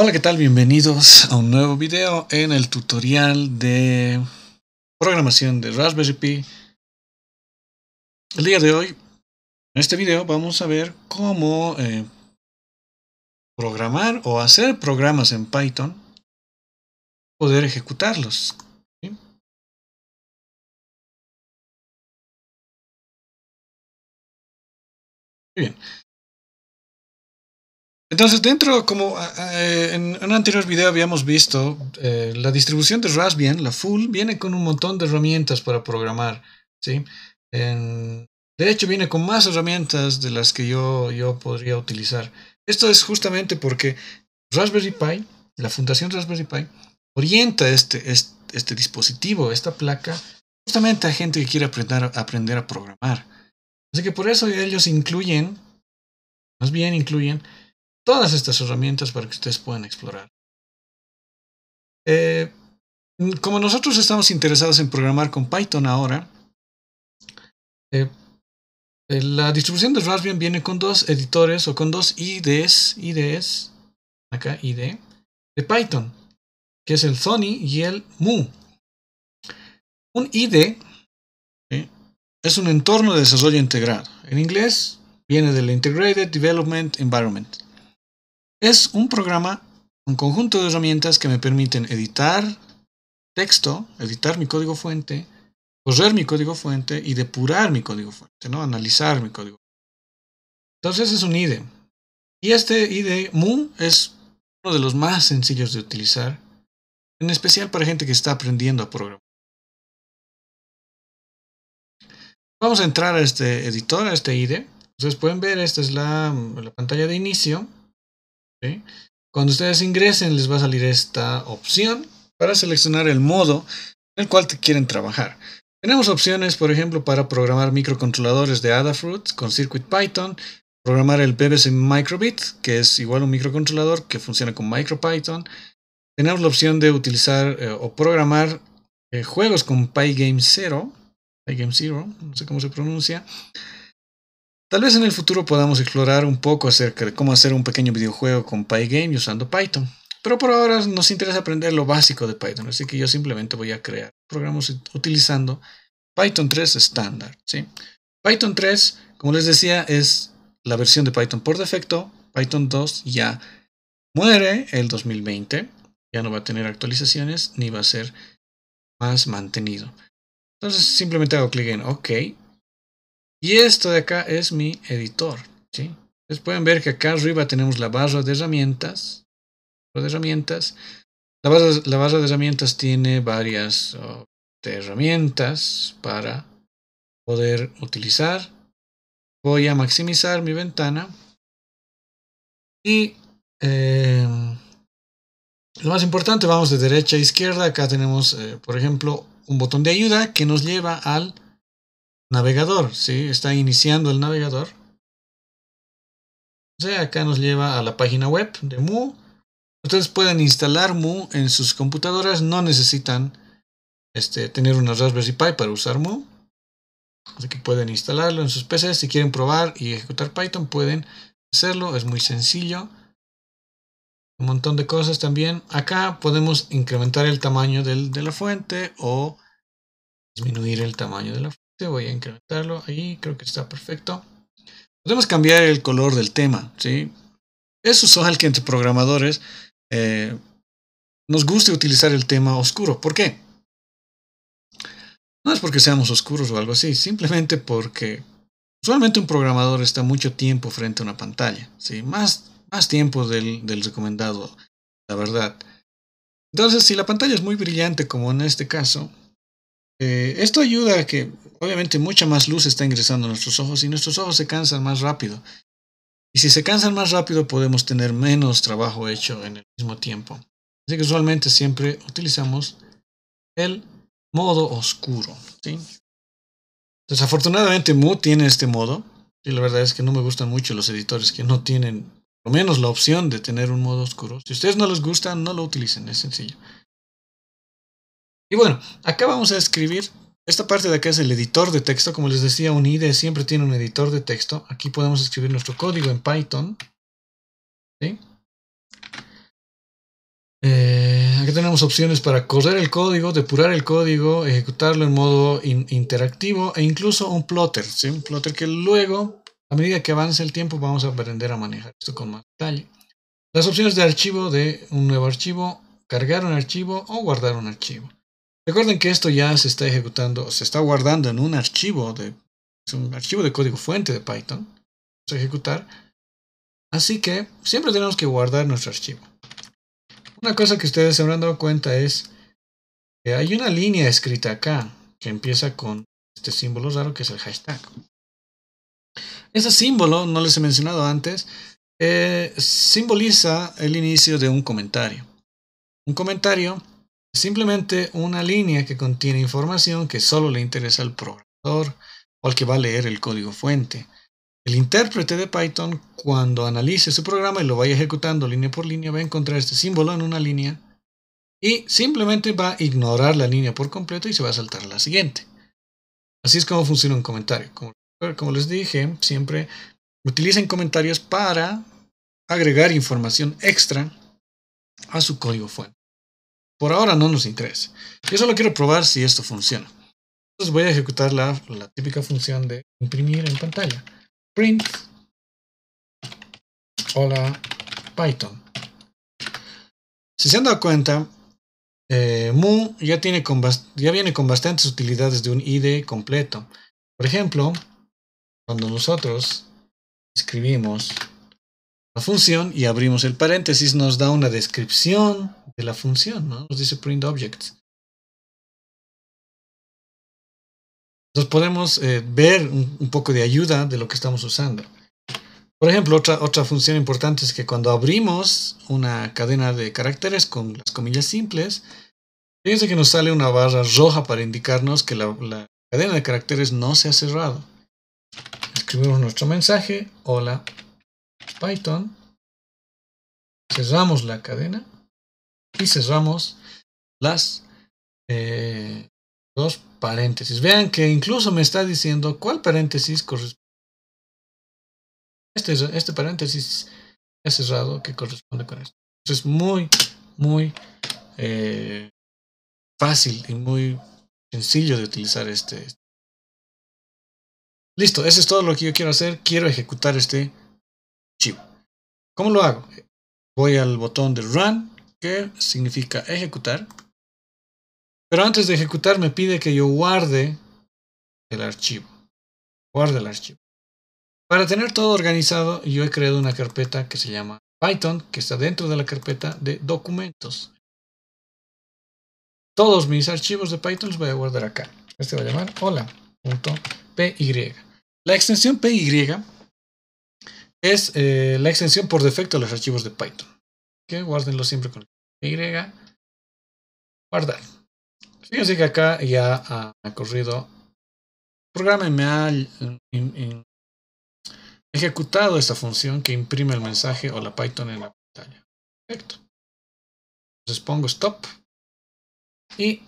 Hola, ¿qué tal? Bienvenidos a un nuevo video en el tutorial de programación de Raspberry Pi. El día de hoy, en este video, vamos a ver cómo eh, programar o hacer programas en Python, poder ejecutarlos. Muy bien, entonces, dentro, como eh, en un anterior video habíamos visto, eh, la distribución de Raspbian, la full, viene con un montón de herramientas para programar. ¿sí? de hecho, viene con más herramientas de las que yo, yo podría utilizar. Esto es justamente porque Raspberry Pi, la Fundación Raspberry Pi, orienta este, este, dispositivo, esta placa, justamente a gente que quiere aprender, aprender a programar. Así que por eso ellos incluyen, más bien incluyen, todas estas herramientas para que ustedes puedan explorar. Eh, como nosotros estamos interesados en programar con Python ahora, eh, eh, la distribución de Raspbian viene con dos editores o con dos IDs, IDs, acá ID, de Python, que es el Sony y el Mu. Un ID es un entorno de desarrollo integrado. En inglés viene del Integrated Development Environment. Es un programa, un conjunto de herramientas que me permiten editar texto, editar mi código fuente, correr mi código fuente y depurar mi código fuente, ¿no? Analizar mi código. Entonces es un IDE. Y este IDE Moon es uno de los más sencillos de utilizar, en especial para gente que está aprendiendo a programar. Vamos a entrar a este editor, a este IDE. Ustedes pueden ver, esta es la pantalla de inicio. Cuando ustedes ingresen les va a salir esta opción para seleccionar el modo en el cual te quieren trabajar. Tenemos opciones, por ejemplo, para programar microcontroladores de Adafruit con Circuit Python, programar el BBC Microbit, que es igual un microcontrolador que funciona con MicroPython. Tenemos la opción de utilizar eh, o programar eh, juegos con Pygame Zero, Pygame Zero, no sé cómo se pronuncia. Tal vez en el futuro podamos explorar un poco acerca de cómo hacer un pequeño videojuego con Pygame usando Python. Pero por ahora nos interesa aprender lo básico de Python, así que yo simplemente voy a crear programas utilizando Python 3 estándar. Python 3, como les decía, es la versión de Python por defecto. Python 2 ya muere el 2020, ya no va a tener actualizaciones ni va a ser más mantenido. Entonces simplemente hago clic en OK y esto de acá es mi editor. ¿sí? pueden ver que acá arriba tenemos la barra de herramientas. La, barra, de herramientas tiene varias oh, herramientas para poder utilizar. Voy a maximizar mi ventana. Y em, lo más importante, vamos de derecha a izquierda. Acá tenemos, eh, por ejemplo, un botón de ayuda que nos lleva al navegador, ¿sí? Está iniciando el navegador. acá nos lleva a la página web de Mu. Ustedes pueden instalar Mu en sus computadoras, no necesitan este, tener una Raspberry Pi para usar Mu. Así que pueden instalarlo en sus PCs. Si quieren probar y ejecutar Python, pueden hacerlo. Es muy sencillo. Un montón de cosas también. Acá podemos incrementar el tamaño de la fuente o disminuir el tamaño de la fuente voy a incrementarlo ahí, creo que está perfecto. Podemos cambiar el color del tema, ¿sí? Es usual que entre programadores eh, nos guste utilizar el tema oscuro. ¿Por qué? No es porque seamos oscuros o algo así, simplemente porque usualmente un programador está mucho tiempo frente a una pantalla, ¿sí? Más, más tiempo del recomendado, la verdad. Entonces, si la pantalla es muy brillante, como en este caso, eh, esto ayuda a que obviamente mucha más luz está ingresando a nuestros ojos y nuestros ojos se cansan más rápido. Y si se cansan más rápido podemos tener menos trabajo hecho en el mismo tiempo. Así que usualmente siempre utilizamos el modo oscuro. Desafortunadamente Mu tiene este modo. Y la verdad es que no me gustan mucho los editores que no tienen, por lo menos la opción de tener un modo oscuro. Si ustedes no les gusta, no lo utilicen, es sencillo. Y bueno, acá vamos a escribir. Esta parte de acá es el editor de texto. Como les decía, un IDE siempre tiene un editor de texto. Aquí podemos escribir nuestro código en Python. Eh, aquí tenemos opciones para correr el código, depurar el código, ejecutarlo en modo interactivo e incluso un plotter. Un plotter que luego, a medida que avance el tiempo, vamos a aprender a manejar esto con más detalle. Las opciones de archivo de un nuevo archivo, cargar un archivo o guardar un archivo. Recuerden que esto ya se está ejecutando, se está guardando en un archivo de es un archivo de código fuente de Python. Vamos a ejecutar. Así que siempre tenemos que guardar nuestro archivo. Una cosa que ustedes se habrán dado cuenta es que hay una línea escrita acá que empieza con este símbolo raro que es el hashtag. Ese símbolo, no les he mencionado antes, eh, simboliza el inicio de un comentario. Un comentario Simplemente una línea que contiene información que solo le interesa al programador o al que va a leer el código fuente. El intérprete de Python, cuando analice su programa y lo vaya ejecutando línea por línea, va a encontrar este símbolo en una línea y simplemente va a ignorar la línea por completo y se va a saltar a la siguiente. Así es como funciona un comentario. Como, como les dije, siempre utilicen comentarios para agregar información extra a su código fuente. Por ahora no nos interesa. Yo solo quiero probar si esto funciona. Entonces voy a ejecutar la, típica función de imprimir en pantalla. Print. Hola Python. Si se han dado cuenta, eh, Mu ya, tiene ya viene con bastantes utilidades de un IDE completo. Por ejemplo, cuando nosotros escribimos función y abrimos el paréntesis, nos da una descripción de la función, Nos dice print objects. Entonces podemos eh, ver un, poco de ayuda de lo que estamos usando. Por ejemplo, otra, otra función importante es que cuando abrimos una cadena de caracteres con las comillas simples, fíjense que nos sale una barra roja para indicarnos que la cadena de caracteres no se ha cerrado. Escribimos nuestro mensaje, hola, Python, cerramos la cadena y cerramos las eh, dos paréntesis. Vean que incluso me está diciendo cuál paréntesis corresponde. Este, este paréntesis es cerrado que corresponde con esto. Es muy, muy eh, fácil y muy sencillo de utilizar este, este. Listo, eso es todo lo que yo quiero hacer. Quiero ejecutar este archivo. ¿Cómo lo hago? Voy al botón de Run, que significa ejecutar. Pero antes de ejecutar me pide que yo guarde el archivo. Guarde el archivo. Para tener todo organizado, yo he creado una carpeta que se llama Python, que está dentro de la carpeta de documentos. Todos mis archivos de Python los voy a guardar acá. Este va a llamar hola.py. La extensión py es eh, la extensión por defecto de los archivos de Python. que Guárdenlo siempre con Y. Guardar. Fíjense que acá ya ha, corrido. El programa me ha ejecutado esta función que imprime el mensaje o la Python en la pantalla. Perfecto. Entonces pongo stop y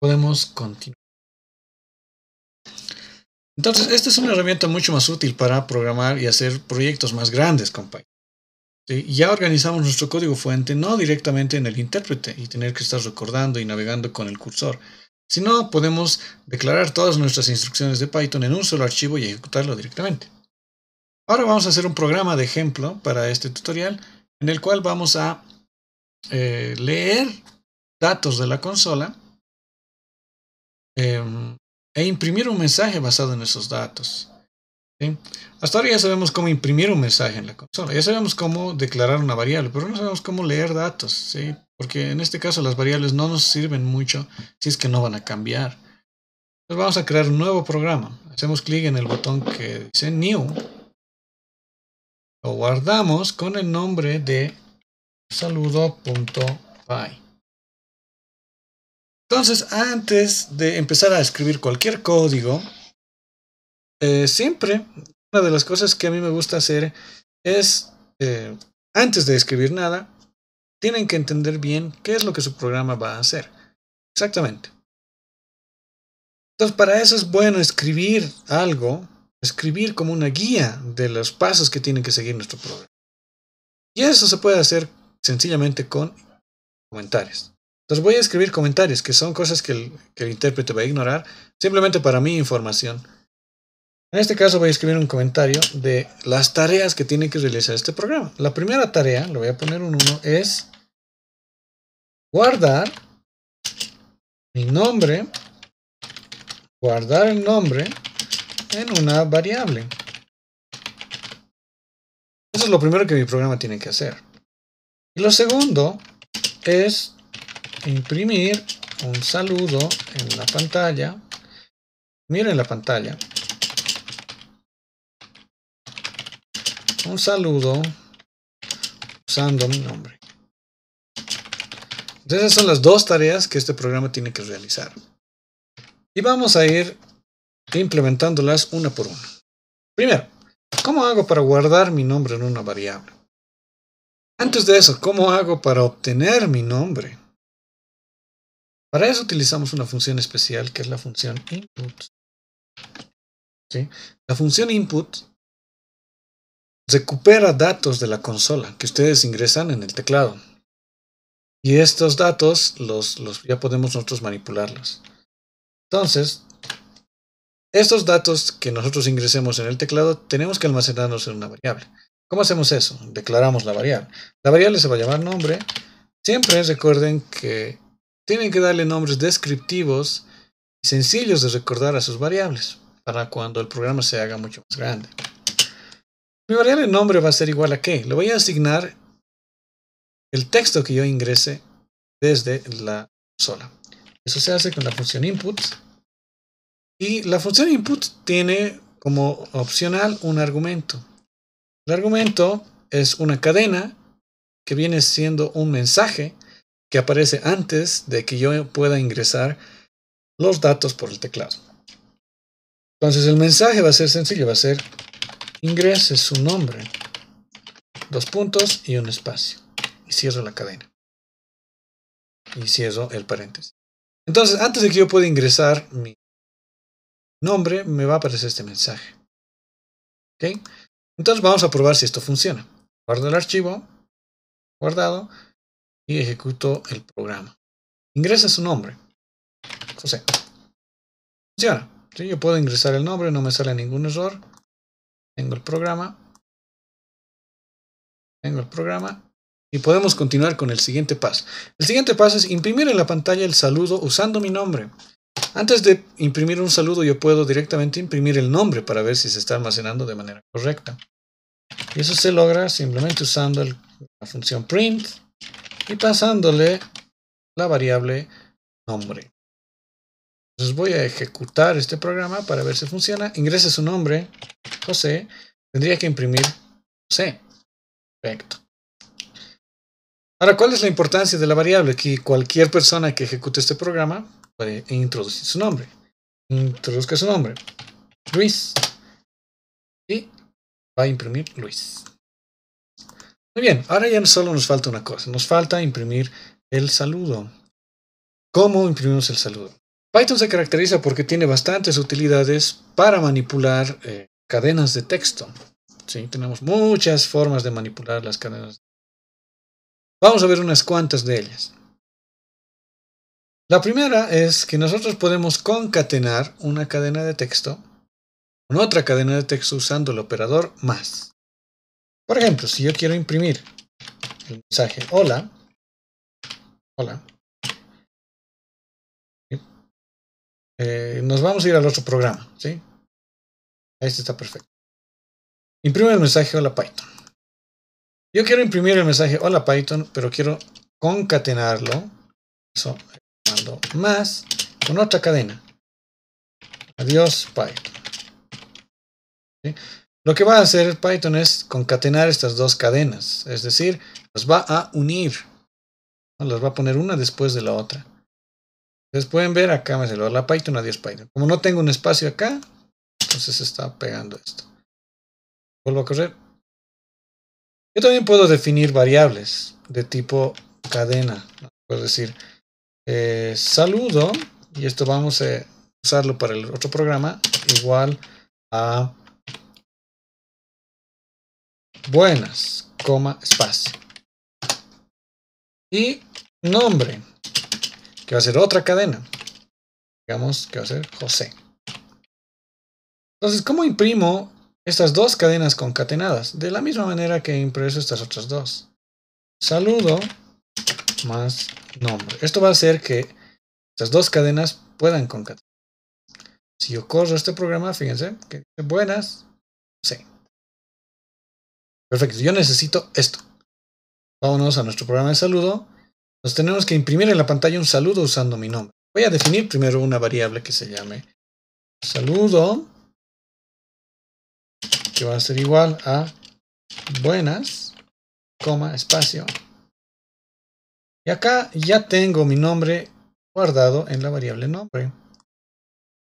podemos continuar. Entonces, esta es una herramienta mucho más útil para programar y hacer proyectos más grandes con Python. Ya organizamos nuestro código fuente no directamente en el intérprete y tener que estar recordando y navegando con el cursor, sino podemos declarar todas nuestras instrucciones de Python en un solo archivo y ejecutarlo directamente. Ahora vamos a hacer un programa de ejemplo para este tutorial en el cual vamos a eh, leer datos de la consola em, e imprimir un mensaje basado en esos datos. Hasta ahora ya sabemos cómo imprimir un mensaje en la consola, ya sabemos cómo declarar una variable, pero no sabemos cómo leer datos, ¿sí? porque en este caso las variables no nos sirven mucho si es que no van a cambiar. Entonces vamos a crear un nuevo programa. Hacemos clic en el botón que dice New. Lo guardamos con el nombre de saludo.py. Entonces, antes de empezar a escribir cualquier código, eh, siempre una de las cosas que a mí me gusta hacer es, eh, antes de escribir nada, tienen que entender bien qué es lo que su programa va a hacer. Exactamente. Entonces, para eso es bueno escribir algo, escribir como una guía de los pasos que tienen que seguir nuestro programa. Y eso se puede hacer sencillamente con comentarios voy a escribir comentarios, que son cosas que el, que el intérprete va a ignorar, simplemente para mi información. En este caso voy a escribir un comentario de las tareas que tiene que realizar este programa. La primera tarea, le voy a poner un 1, es guardar mi nombre, guardar el nombre en una variable. Eso es lo primero que mi programa tiene que hacer. Y lo segundo es imprimir un saludo en la pantalla. Miren la pantalla. Un saludo usando mi nombre. Entonces esas son las dos tareas que este programa tiene que realizar. Y vamos a ir implementándolas una por una. Primero, ¿cómo hago para guardar mi nombre en una variable? Antes de eso, ¿cómo hago para obtener mi nombre? Para eso utilizamos una función especial que es la función input. La función input recupera datos de la consola que ustedes ingresan en el teclado. Y estos datos los, ya podemos nosotros manipularlos. Entonces, estos datos que nosotros ingresemos en el teclado tenemos que almacenarnos en una variable. ¿Cómo hacemos eso? Declaramos la variable. La variable se va a llamar nombre. Siempre recuerden que tienen que darle nombres descriptivos y sencillos de recordar a sus variables para cuando el programa se haga mucho más grande. Mi variable nombre va a ser igual a qué. Le voy a asignar el texto que yo ingrese desde la sola. Eso se hace con la función input. Y la función input tiene como opcional un argumento. El argumento es una cadena que viene siendo un mensaje que aparece antes de que yo pueda ingresar los datos por el teclado. Entonces el mensaje va a ser sencillo, va a ser ingrese su nombre, dos puntos y un espacio. Y cierro la cadena. Y cierro el paréntesis. Entonces antes de que yo pueda ingresar mi nombre, me va a aparecer este mensaje. ¿Ok? Entonces vamos a probar si esto funciona. Guardo el archivo, guardado ejecuto el programa. Ingresa su nombre. José. Funciona. yo puedo ingresar el nombre, no me sale ningún error. Tengo el programa. Tengo el programa. Y podemos continuar con el siguiente paso. El siguiente paso es imprimir en la pantalla el saludo usando mi nombre. Antes de imprimir un saludo, yo puedo directamente imprimir el nombre para ver si se está almacenando de manera correcta. Y eso se logra simplemente usando la función print y pasándole la variable nombre. Entonces voy a ejecutar este programa para ver si funciona. Ingrese su nombre, José. Tendría que imprimir José. Perfecto. Ahora, ¿cuál es la importancia de la variable? Que cualquier persona que ejecute este programa puede introducir su nombre. Introduzca su nombre. Luis. Y va a imprimir Luis. Muy bien, ahora ya solo nos falta una cosa, nos falta imprimir el saludo. ¿Cómo imprimimos el saludo? Python se caracteriza porque tiene bastantes utilidades para manipular eh, cadenas de texto. ¿sí? Tenemos muchas formas de manipular las cadenas. Vamos a ver unas cuantas de ellas. La primera es que nosotros podemos concatenar una cadena de texto con otra cadena de texto usando el operador más. Por ejemplo, si yo quiero imprimir el mensaje hola, hola, eh, nos vamos a ir al otro programa, ¿sí? Este está perfecto. Imprime el mensaje hola Python. Yo quiero imprimir el mensaje hola Python, pero quiero concatenarlo, eso, mando más, con otra cadena. Adiós Python. Lo que va a hacer Python es concatenar estas dos cadenas, es decir, las va a unir. Las va a poner una después de la otra. Ustedes pueden ver acá me la Python adiós Python. Como no tengo un espacio acá, entonces se está pegando esto. Vuelvo a correr. Yo también puedo definir variables de tipo cadena. Es Puedo decir eh, saludo, y esto vamos a usarlo para el otro programa, igual a buenas, espacio. Y nombre, que va a ser otra cadena. Digamos que va a ser José. Entonces, ¿cómo imprimo estas dos cadenas concatenadas? De la misma manera que impreso estas otras dos. Saludo más nombre. Esto va a hacer que estas dos cadenas puedan concatenar. Si yo corro este programa, fíjense que buenas, sí Perfecto, yo necesito esto. Vámonos a nuestro programa de saludo. Nos tenemos que imprimir en la pantalla un saludo usando mi nombre. Voy a definir primero una variable que se llame saludo, que va a ser igual a buenas, coma, espacio. Y acá ya tengo mi nombre guardado en la variable nombre.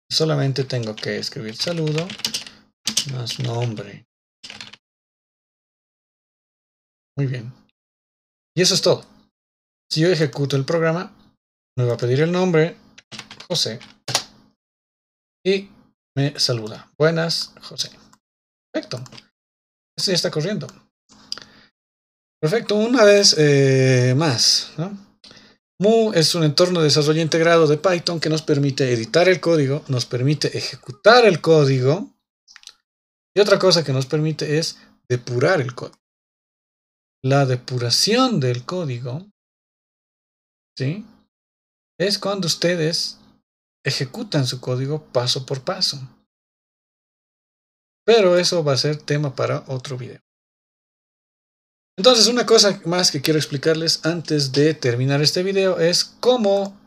Solamente tengo que escribir saludo más nombre. Muy bien. Y eso es todo. Si yo ejecuto el programa, me va a pedir el nombre, José, y me saluda. Buenas, José. Perfecto. Este ya está corriendo. Perfecto, una vez eh, más. Mu es un entorno de desarrollo integrado de Python que nos permite editar el código, nos permite ejecutar el código y otra cosa que nos permite es depurar el código la depuración del código, ¿sí? Es cuando ustedes ejecutan su código paso por paso. Pero eso va a ser tema para otro video. Entonces, una cosa más que quiero explicarles antes de terminar este video es cómo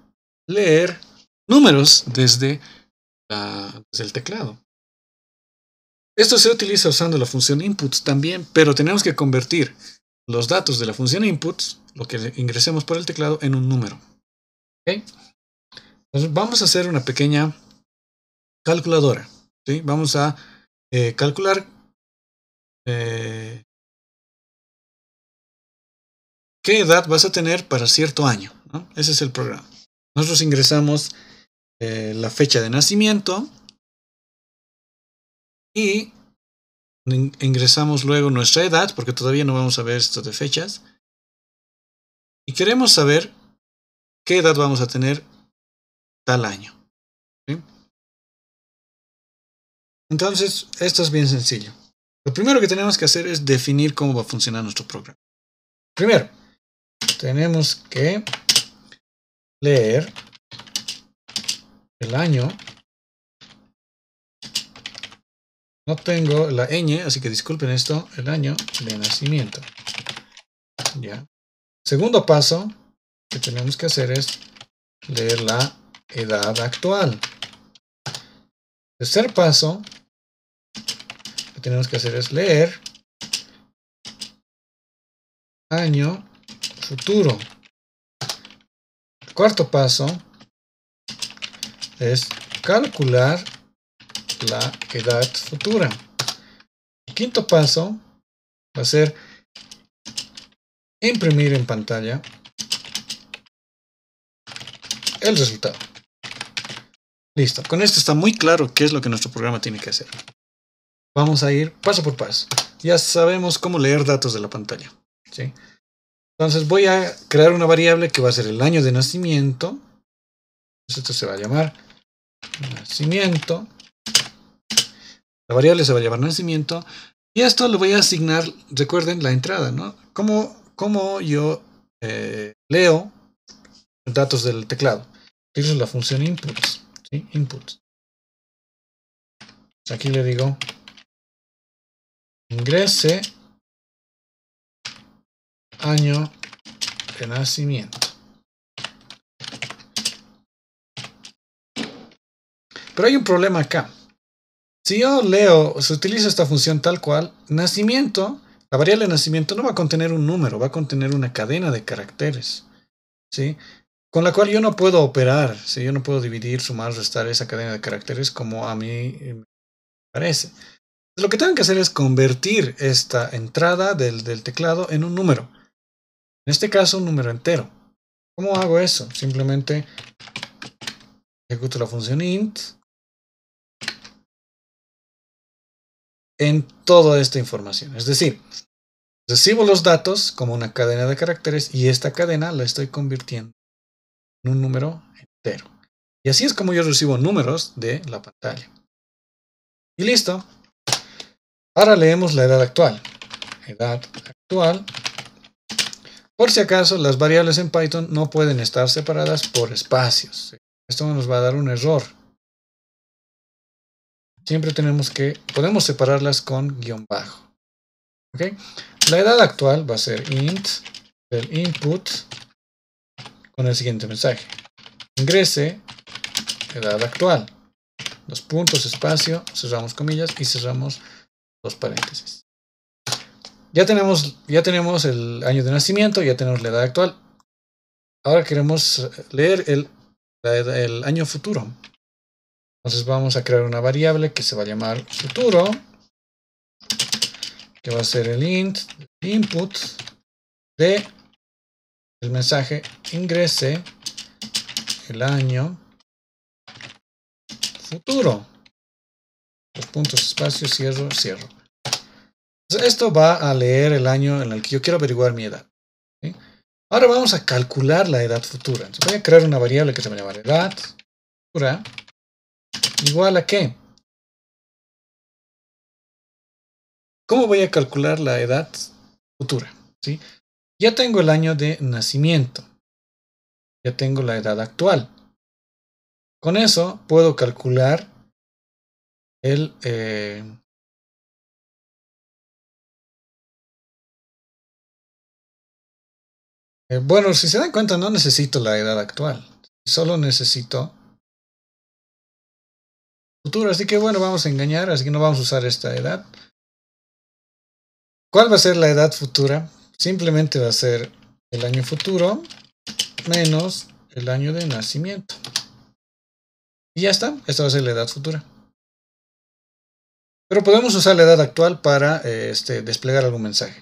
leer números desde, desde el teclado. Esto se utiliza usando la función inputs también, pero tenemos que convertir los datos de la función inputs, lo que ingresemos por el teclado, en un número. Entonces vamos a hacer una pequeña calculadora. Vamos a eh, calcular eh, qué edad vas a tener para cierto año. Ese es el programa. Nosotros ingresamos eh, la fecha de nacimiento y ingresamos luego nuestra edad, porque todavía no vamos a ver esto de fechas. Y queremos saber qué edad vamos a tener tal año. Entonces, esto es bien sencillo. Lo primero que tenemos que hacer es definir cómo va a funcionar nuestro programa. Primero, tenemos que leer el año No tengo la ñ, así que disculpen esto, el año de nacimiento. Ya. Segundo paso que tenemos que hacer es leer la edad actual. Tercer paso que tenemos que hacer es leer año futuro. Cuarto paso es calcular la edad futura. El quinto paso va a ser imprimir en pantalla el resultado. Listo, con esto está muy claro qué es lo que nuestro programa tiene que hacer. Vamos a ir paso por paso. Ya sabemos cómo leer datos de la pantalla. ¿sí? Entonces voy a crear una variable que va a ser el año de nacimiento. Esto se va a llamar nacimiento. La variable se va a llevar nacimiento. Y esto le voy a asignar, recuerden, la entrada, ¿no? Como, como yo eh, leo datos del teclado. Es la función inputs. Inputs. Pues aquí le digo ingrese año de nacimiento. Pero hay un problema acá. Si yo leo, se utiliza esta función tal cual, nacimiento, la variable de nacimiento no va a contener un número, va a contener una cadena de caracteres, ¿sí? Con la cual yo no puedo operar, si Yo no puedo dividir, sumar, restar esa cadena de caracteres como a mí eh, me parece. Lo que tengo que hacer es convertir esta entrada del teclado en un número. En este caso, un número entero. ¿Cómo hago eso? Simplemente ejecuto la función int en toda esta información. Es decir, recibo los datos como una cadena de caracteres y esta cadena la estoy convirtiendo en un número entero. Y así es como yo recibo números de la pantalla. Y listo. Ahora leemos la edad actual. Edad actual. Por si acaso, las variables en Python no pueden estar separadas por espacios. Esto nos va a dar un error siempre tenemos que, podemos separarlas con guión bajo. La edad actual va a ser int del input con el siguiente mensaje. Ingrese edad actual. Dos puntos, espacio, cerramos comillas y cerramos los paréntesis. Ya tenemos, ya tenemos el año de nacimiento, ya tenemos la edad actual. Ahora queremos leer el, el año futuro. Entonces vamos a crear una variable que se va a llamar futuro, que va a ser el int input de el mensaje ingrese el año futuro. Los puntos, espacio, cierro, cierro. esto va a leer el año en el que yo quiero averiguar mi edad. Ahora vamos a calcular la edad futura. voy a crear una variable que se va a llamar edad futura. ¿Igual a qué? ¿Cómo voy a calcular la edad futura? ¿Sí? Ya tengo el año de nacimiento. Ya tengo la edad actual. Con eso puedo calcular el... Eh, eh, bueno, si se dan cuenta, no necesito la edad actual. Solo necesito Así que bueno, vamos a engañar, así que no vamos a usar esta edad. ¿Cuál va a ser la edad futura? Simplemente va a ser el año futuro menos el año de nacimiento. Y ya está, esta va a ser la edad futura. Pero podemos usar la edad actual para este, desplegar algún mensaje.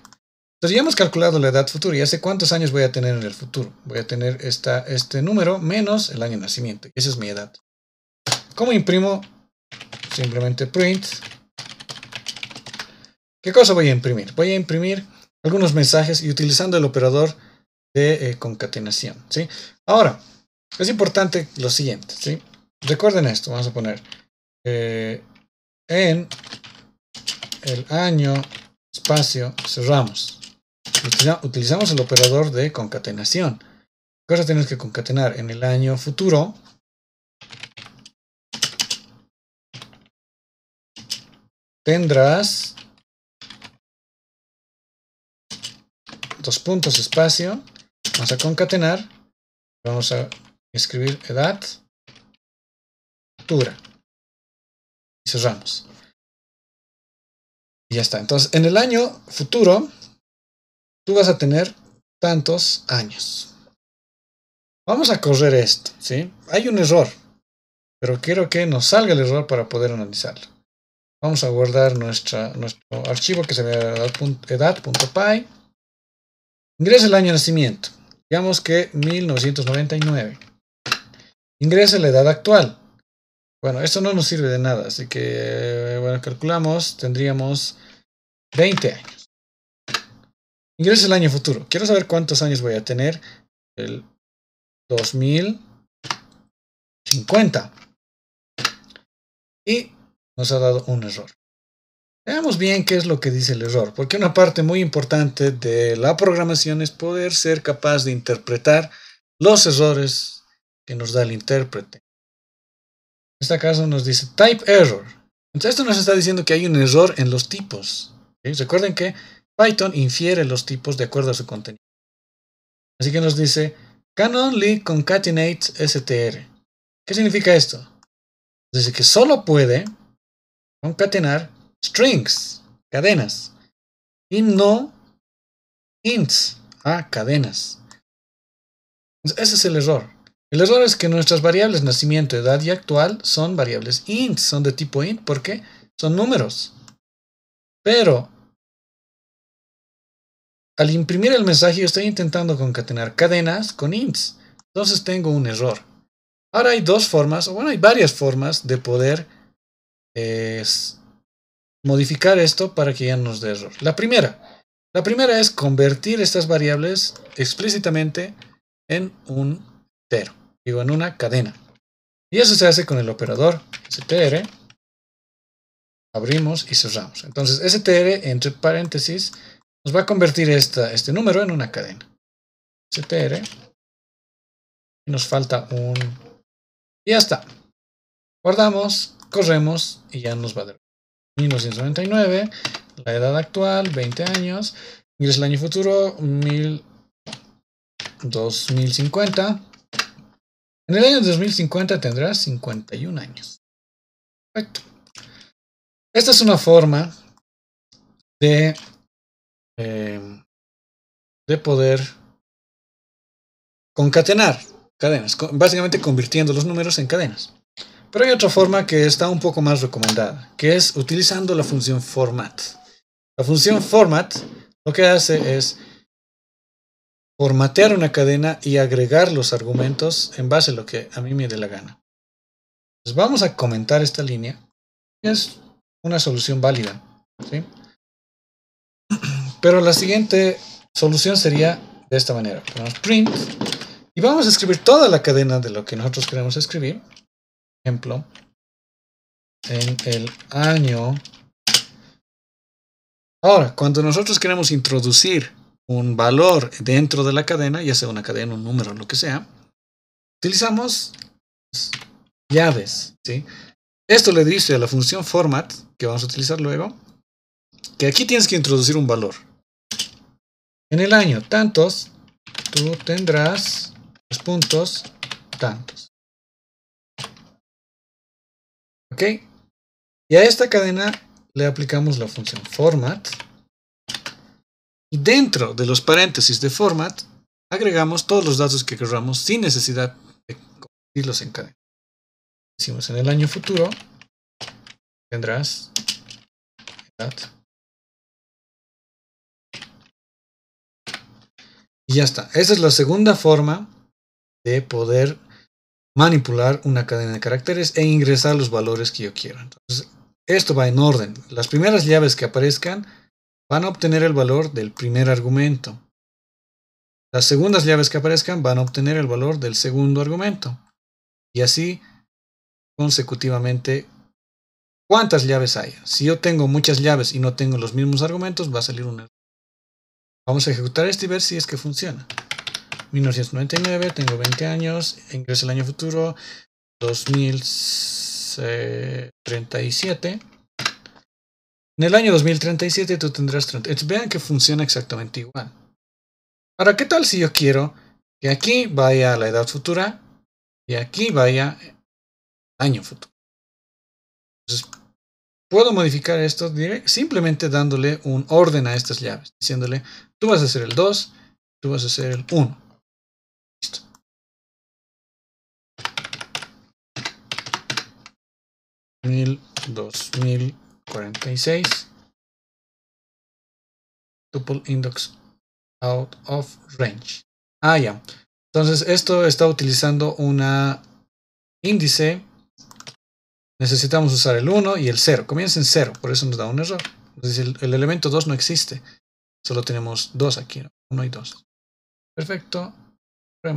Entonces ya hemos calculado la edad futura, ya sé cuántos años voy a tener en el futuro. Voy a tener esta, este número menos el año de nacimiento. Esa es mi edad. ¿Cómo imprimo simplemente print. ¿Qué cosa voy a imprimir? Voy a imprimir algunos mensajes y utilizando el operador de eh, concatenación. ¿sí? Ahora, es importante lo siguiente. ¿sí? Recuerden esto, vamos a poner eh, en el año espacio cerramos. Utilizamos el operador de concatenación. ¿Qué cosa tenemos que concatenar? En el año futuro tendrás dos puntos espacio. Vamos a concatenar. Vamos a escribir edad, altura. Y cerramos. Y ya está. Entonces, en el año futuro, tú vas a tener tantos años. Vamos a correr esto, ¿sí? Hay un error, pero quiero que nos salga el error para poder analizarlo. Vamos a guardar nuestro archivo que se será edad.py. Ingresa el año de nacimiento. Digamos que 1999. Ingresa la edad actual. Bueno, esto no nos sirve de nada, así que, eh, bueno, calculamos, tendríamos 20 años. Ingresa el año futuro. Quiero saber cuántos años voy a tener. El 2050. Y nos ha dado un error. Veamos bien qué es lo que dice el error, porque una parte muy importante de la programación es poder ser capaz de interpretar los errores que nos da el intérprete. En este caso nos dice type error. Entonces esto nos está diciendo que hay un error en los tipos. Recuerden que Python infiere los tipos de acuerdo a su contenido. Así que nos dice can only concatenate str. ¿Qué significa esto? Dice que solo puede concatenar strings, cadenas, y no ints, a cadenas. Ese es el error. El error es que nuestras variables nacimiento, edad y actual son variables ints, son de tipo int porque son números. Pero al imprimir el mensaje estoy intentando concatenar cadenas con ints. Entonces tengo un error. Ahora hay dos formas, o bueno, hay varias formas de poder es modificar esto para que ya no nos dé error. La primera, la primera es convertir estas variables explícitamente en un cero digo, en una cadena. Y eso se hace con el operador str, abrimos y cerramos. Entonces, str, entre paréntesis, nos va a convertir este número en una cadena. str, y nos falta un... Y ya está. Guardamos, corremos y ya nos va a dar 1999, la edad actual, 20 años, ingresa el año futuro, 1000, 2050. En el año 2050 tendrás 51 años. Perfecto. Esta es una forma de, eh, de poder concatenar cadenas, básicamente convirtiendo los números en cadenas. Pero hay otra forma que está un poco más recomendada, que es utilizando la función format. La función format lo que hace es formatear una cadena y agregar los argumentos en base a lo que a mí me dé la gana. Pues vamos a comentar esta línea. Es una solución válida. Pero la siguiente solución sería de esta manera. Ponemos print y vamos a escribir toda la cadena de lo que nosotros queremos escribir ejemplo, en el año. Ahora, cuando nosotros queremos introducir un valor dentro de la cadena, ya sea una cadena, un número, lo que sea, utilizamos llaves. ¿sí? Esto le dice a la función format, que vamos a utilizar luego, que aquí tienes que introducir un valor. En el año tantos, tú tendrás los puntos tantos. ¿Ok? Y a esta cadena le aplicamos la función format. Y dentro de los paréntesis de format, agregamos todos los datos que queramos sin necesidad de convertirlos en cadena. Decimos en el año futuro, tendrás Y ya está. Esa es la segunda forma de poder manipular una cadena de caracteres e ingresar los valores que yo quiero. esto va en orden. Las primeras llaves que aparezcan van a obtener el valor del primer argumento. Las segundas llaves que aparezcan van a obtener el valor del segundo argumento. Y así consecutivamente. ¿Cuántas llaves hay? Si yo tengo muchas llaves y no tengo los mismos argumentos, va a salir un error. Vamos a ejecutar esto y ver si es que funciona. 1999, tengo 20 años, ingreso el año futuro, 2037. En el año 2037 tú tendrás 30. Vean que funciona exactamente igual. Ahora, ¿qué tal si yo quiero que aquí vaya la edad futura y aquí vaya el año futuro? Entonces, puedo modificar esto simplemente dándole un orden a estas llaves, diciéndole, tú vas a hacer el 2, tú vas a hacer el 1 mil 2046. tuple index out of range ah ya entonces esto está utilizando una índice necesitamos usar el 1 y el 0 comienza en 0 por eso nos da un error el, el elemento 2 no existe solo tenemos 2 aquí 1 y 2 perfecto en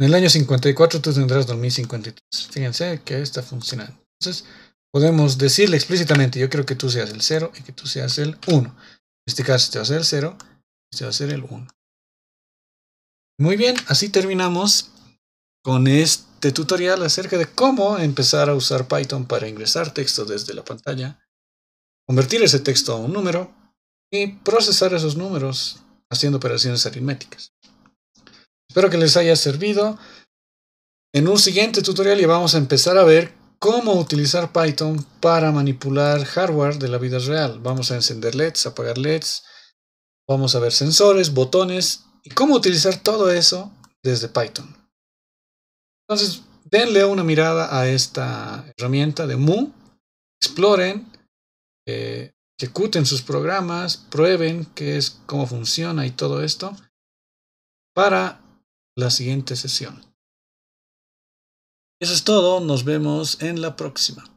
el año 54 tú tendrás 2053. Fíjense que está funcionando. Entonces podemos decirle explícitamente, yo quiero que tú seas el 0 y que tú seas el 1. En este caso este va a ser el 0, y este va a ser el 1. Muy bien, así terminamos con este tutorial acerca de cómo empezar a usar Python para ingresar texto desde la pantalla, convertir ese texto a un número y procesar esos números haciendo operaciones aritméticas. Espero que les haya servido. En un siguiente tutorial ya vamos a empezar a ver cómo utilizar Python para manipular hardware de la vida real. Vamos a encender LEDs, apagar LEDs, vamos a ver sensores, botones y cómo utilizar todo eso desde Python. Entonces, denle una mirada a esta herramienta de Mu, exploren, eh, ejecuten sus programas, prueben qué es, cómo funciona y todo esto para la siguiente sesión. Eso es todo, nos vemos en la próxima.